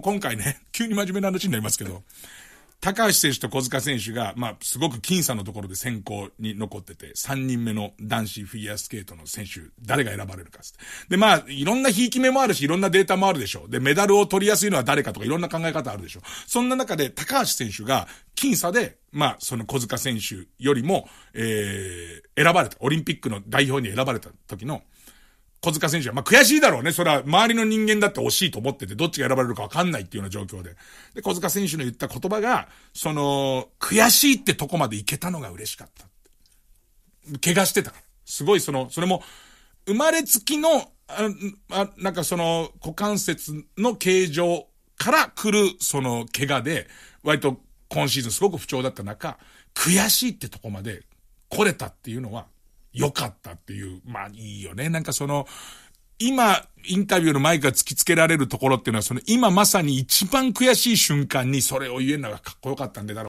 今回ね、急に真面目な話になりますけど、高橋選手と小塚選手が、まあ、すごく僅差のところで先行に残ってて、3人目の男子フィギュアスケートの選手、誰が選ばれるかで、まあ、いろんなひいき目もあるし、いろんなデータもあるでしょう。で、メダルを取りやすいのは誰かとか、いろんな考え方あるでしょう。そんな中で、高橋選手が、僅差で、まあ、その小塚選手よりも、えー、選ばれた。オリンピックの代表に選ばれた時の、小塚選手は、まあ、悔しいだろうね。それは、周りの人間だって惜しいと思ってて、どっちが選ばれるかわかんないっていうような状況で。で、小塚選手の言った言葉が、その、悔しいってとこまでいけたのが嬉しかった。怪我してたすごい、その、それも、生まれつきの、あ、あなんかその、股関節の形状から来る、その、怪我で、割と今シーズンすごく不調だった中、悔しいってとこまで来れたっていうのは、良かったっていう、まあいいよね。なんかその、今、インタビューの前から突きつけられるところっていうのは、その今まさに一番悔しい瞬間にそれを言えるのがかっこよかったんでだろう